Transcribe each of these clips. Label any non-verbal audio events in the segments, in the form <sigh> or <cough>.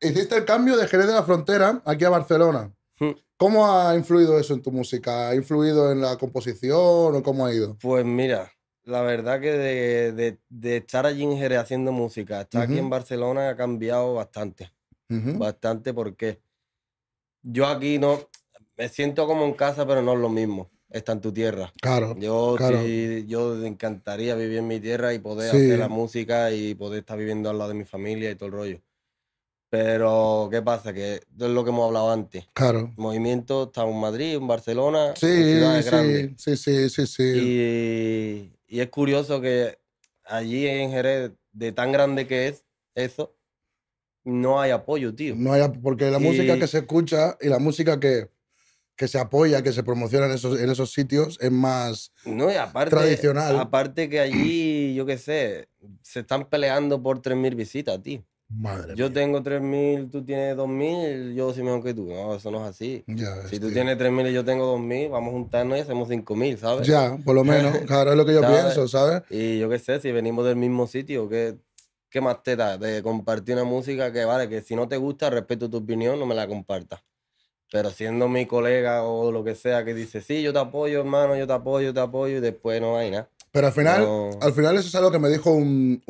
hiciste el cambio de Jerez de la Frontera aquí a Barcelona. Hmm. ¿Cómo ha influido eso en tu música? ¿Ha influido en la composición o cómo ha ido? Pues mira, la verdad que de, estar allí en Jerez haciendo música, estar aquí en Barcelona ha cambiado bastante. Bastante porque yo aquí no me siento como en casa, pero no es lo mismo. Está en tu tierra. Claro. Yo, yo encantaría vivir en mi tierra y poder hacer la música y poder estar viviendo al lado de mi familia y todo el rollo. Pero, ¿qué pasa? Que es lo que hemos hablado antes. Claro. movimiento está en Madrid, en Barcelona, sí, sí, Sí, sí, sí, sí. Y, es curioso que allí en Jerez, de tan grande que es eso, no hay apoyo, tío. No hay porque la música que se escucha y la música que, se apoya, que se promociona en esos, en esos sitios es más tradicional. Aparte que allí, yo qué sé, se están peleando por 3.000 visitas, tío yo tengo 3.000, tú tienes 2.000, yo soy mejor que tú. No, eso no es así. si tú este. tienes 3.000 y yo tengo 2.000, vamos a juntarnos y hacemos 5.000, ¿sabes? Ya, por lo menos. <laughs> Claro, es lo que yo pienso, ¿sabes? Y yo qué sé, si venimos del mismo sitio, ¿qué, qué más te da? De compartir una música que, vale, que si no te gusta, respeto tu opinión, no me la compartas. Pero siendo mi colega o lo que sea que dice, sí, yo te apoyo, hermano, yo te apoyo, te apoyo, y después no hay nada. Pero al final, al final eso es algo que me dijo un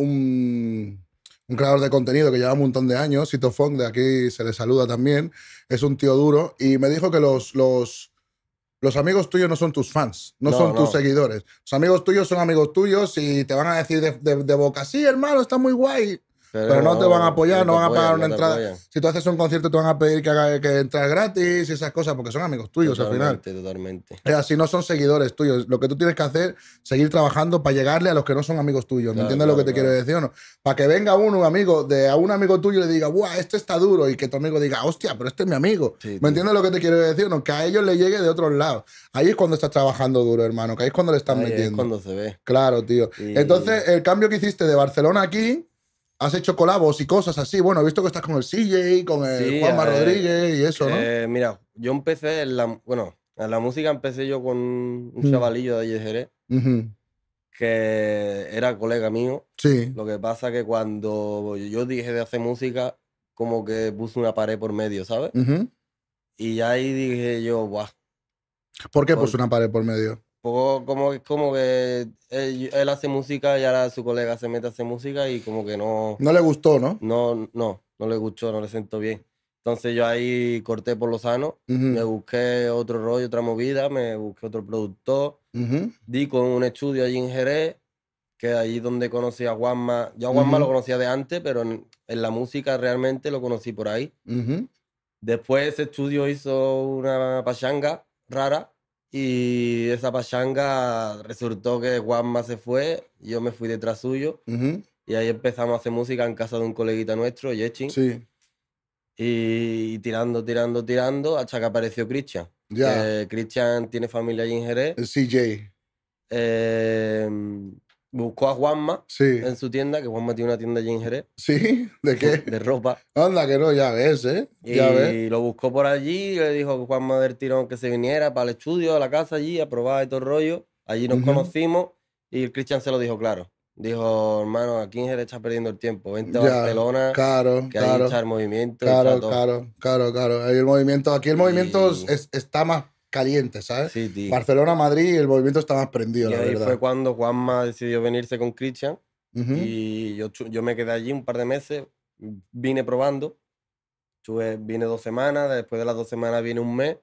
un creador de contenido que lleva un montón de años, Cito de aquí se le saluda también, es un tío duro, y me dijo que los, los, los amigos tuyos no son tus fans, no, son tus seguidores. Los amigos tuyos son amigos tuyos y te van a decir de, de boca, sí, hermano, está muy guay. Pero, no te van a apoyar, no, van a pagar una entrada. Si tú haces un concierto, te van a pedir que, que entras gratis y esas cosas, porque son amigos tuyos al final. Totalmente. Es Si no son seguidores tuyos. Lo que tú tienes que hacer es seguir trabajando para llegarle a los que no son amigos tuyos. ¿Me entiendes lo que te quiero decir o no? Para que venga uno, amigo, de a un amigo tuyo le diga, ¡buah, este está duro! Y que tu amigo diga, ¡hostia, pero este es mi amigo! ¿Me entiendes lo que te quiero decir o no? Que a ellos le llegue de otro lado. Ahí es cuando estás trabajando duro, hermano, que ahí es cuando le estás ahí metiendo. Es cuando se ve. Claro, tío. Entonces, el cambio que hiciste de Barcelona aquí has hecho colabos y cosas así. Bueno, he visto que estás con el CJ, con el Juanma Rodríguez y eso, ¿no? Eh, mira, yo empecé en la, bueno, en la música empecé yo con un mm. chavalillo de Jerez, que era colega mío. Sí. Lo que pasa que cuando yo dije de hacer música, como que puse una pared por medio, ¿sabes? Y ahí dije yo, guau. ¿Por qué puse una pared por medio? como como que él, hace música y ahora su colega se mete a hacer música y como que no... No le gustó, ¿no? No, no, no le gustó, no le sentó bien. Entonces yo ahí corté por lo sano, me busqué otro rollo, otra movida, me busqué otro productor, di con un estudio allí en Jerez, que allí donde conocí a Juanma, yo a Juanma lo conocía de antes, pero en, en, la música realmente lo conocí por ahí. Después ese estudio hizo una pachanga rara, y esa pachanga resultó que Juanma se fue, yo me fui detrás suyo. Y ahí empezamos a hacer música en casa de un coleguita nuestro, Yechin. Sí. Y, tirando, tirando, tirando, hasta que apareció Christian. Ya. Christian tiene familia allí en Jerez. El CJ. Eh, em, Buscó a Juanma en su tienda, que Juanma tiene una tienda allí en Jerez. ¿Sí? ¿De qué? <laughs> De ropa. Anda, que no, ya ves, ¿eh? y lo buscó por allí, le dijo a Juanma del tirón que se viniera para el estudio, a la casa allí, a probar todo el rollo. Allí nos conocimos y el Cristian se lo dijo claro. Dijo, hermano, aquí en Jerez estás perdiendo el tiempo. Vente a Barcelona. Claro, que claro. que movimiento. Claro, claro, claro, claro. el movimiento, aquí el movimiento está más caliente, ¿sabes? Sí, Barcelona, Madrid, el movimiento estaba prendido, y ahí fue cuando Juanma decidió venirse con Christian y yo, me quedé allí un par de meses, vine probando, vine dos semanas, después de las dos semanas vine un mes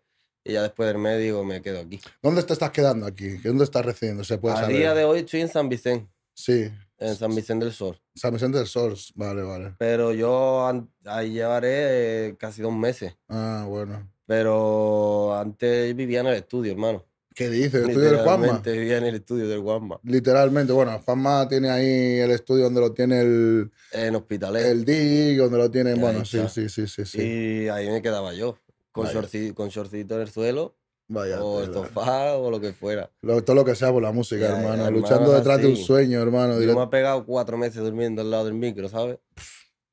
y ya después del mes digo, me quedo aquí. ¿Dónde te estás quedando aquí? ¿Dónde estás recibiendo? Se puede A día de hoy estoy en San Vicente. Sí. En San Vicente del Sol. San Vicente del Sur, vale, vale. Pero yo ahí llevaré eh, casi dos meses. Ah, bueno. Pero antes vivía en el estudio, hermano. ¿Qué dices? ¿El estudio del Juanma? vivía en el estudio del Juanma. Literalmente, bueno, Juanma tiene ahí el estudio donde lo tiene el... En hospitales. El DIG, donde lo tiene, bueno, sí, sí, sí, sí, sí. Y ahí me quedaba yo, con, shortcito, con en el suelo, Vaya o estofado, o lo que fuera. todo lo que sea por la música, hermano. Luchando detrás de un sueño, hermano. Yo me ha pegado cuatro meses durmiendo al lado del micro, ¿sabes?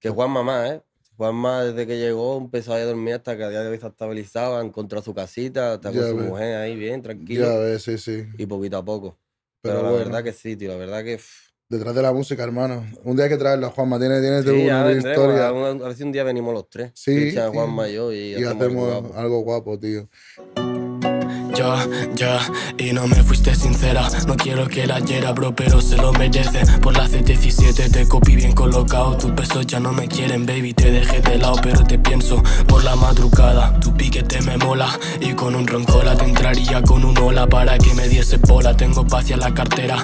Que Juanma más, ¿eh? Juanma, pues, desde que llegó, empezó a dormir hasta que a día de hoy se estabilizaba, encontró su casita, está con su mujer ahí bien, tranquilo. Ya sí, sí. Y poquito a poco. Pero, la verdad que sí, tío, la verdad que. Detrás de la música, hermano. Un día hay que traerlo, Juanma. Tienes, tienes una historia. A, ver si un día venimos los tres. Sí. Juanma, y yo. Y, hacemos, algo guapo tío. Ya, ya, y no me fuiste sincera No quiero que la hiera, bro, pero se lo merece Por la C17 te copi bien colocado Tus besos ya no me quieren, baby, te dejé de lado Pero te pienso por la madrugada Tu piquete me mola y con un roncola Te entraría con un ola para que me diese bola Tengo paz a la cartera